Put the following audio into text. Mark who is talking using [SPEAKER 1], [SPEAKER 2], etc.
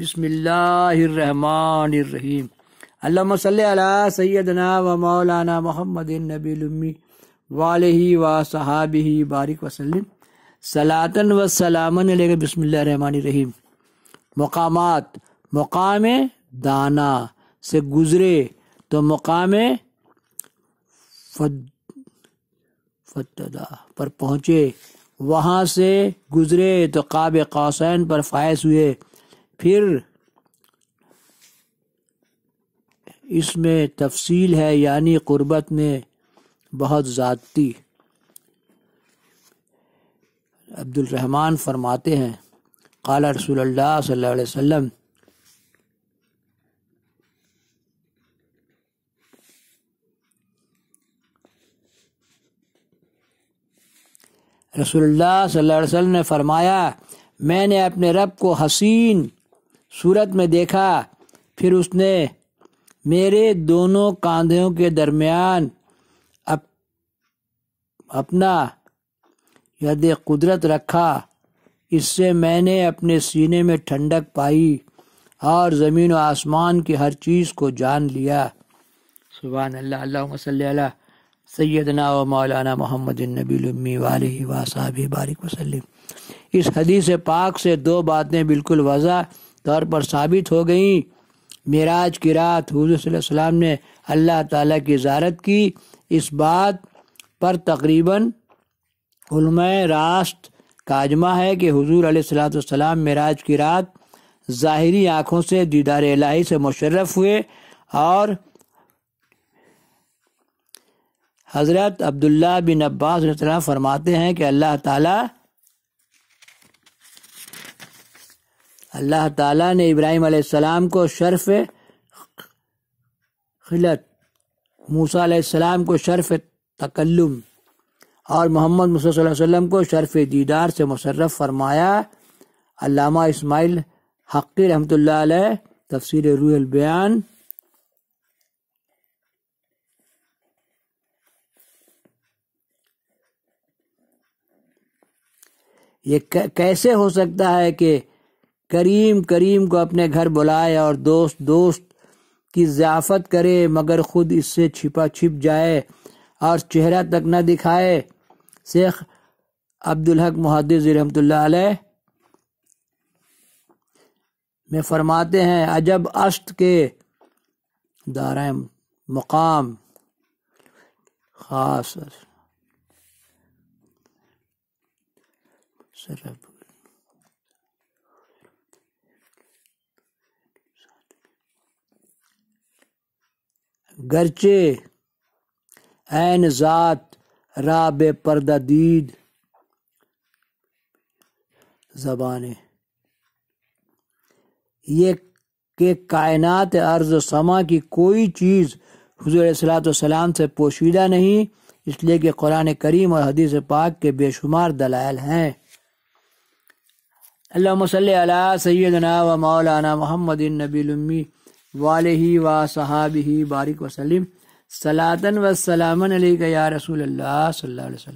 [SPEAKER 1] بسم اللہ الرحیم اللہم اللہ علی سیدنا و مولانا محمد النبی والہ و صحابہ بارک وسلم و وسلامن علیہ بسم اللہ الرحمن الرحیم مقامات مقام دانا سے گزرے تو مقام فتدہ پر پہنچے وہاں سے گزرے تو قاب قاسین پر فائز ہوئے پھر اس میں تفصیل ہے یعنی قربت میں بہت ذاتی عبد الرحمن فرماتے ہیں قال رسول اللہ اللہ صلی علیہ وسلم رسول اللہ صلی اللہ علیہ وسلم نے فرمایا میں نے اپنے رب کو حسین صورت میں دیکھا پھر اس نے میرے دونوں کاندھوں کے درمیان اپنا ید قدرت رکھا اس سے میں نے اپنے سینے میں ٹھنڈک پائی اور زمین و آسمان کی ہر چیز کو جان لیا سبحان اللہ اللہ سیدنا و مولانا محمد النبی و بارک وسلم اس حدیث پاک سے دو باتیں بالکل وضع طور پر ثابت ہو گئیں معراج کی رات حضور صلی اللہ علیہ وسلم نے اللہ تعالیٰ کی زارت کی اس بات پر تقریباً علماء راست کاجمہ ہے کہ حضور علیہ السلاۃ والسلام معراج کی رات ظاہری آنکھوں سے دیدار الہی سے مشرف ہوئے اور حضرت عبداللہ بن عباس علیہ السلام فرماتے ہیں کہ اللہ تعالیٰ اللہ تعالیٰ نے ابراہیم علیہ السلام کو شرف موسیٰ علیہ السلام کو شرف تکلم اور محمد صلی اللہ علیہ وسلم کو شرف دیدار سے مصرف فرمایا علامہ اسماعیل حقی رحمۃ اللہ علیہ تفسیر روح البیان یہ کیسے ہو سکتا ہے کہ کریم کریم کو اپنے گھر بلائے اور دوست دوست کی ضیافت کرے مگر خود اس سے چھپا چھپ جائے اور چہرہ تک نہ دکھائے عبدالحق محدث رحمۃ اللہ علیہ میں فرماتے ہیں عجب اشت کے دارائ مقام خاص سر گرچہ عین ذات راب پردہ دید زبانے یہ کہ کائنات عرض و سما کی کوئی چیز حضور صلاح و سلام سے پوشیدہ نہیں اس لیے کہ قرآن کریم اور حدیث پاک کے بے شمار دلائل ہیں اللہ مسلی علیہ سیدنا و مولانا محمد النبی المی والہ و صحاب ہی بارک وسلم صلاطن و سلامن علیہ یا رسول اللہ صلی اللہ علیہ وسلم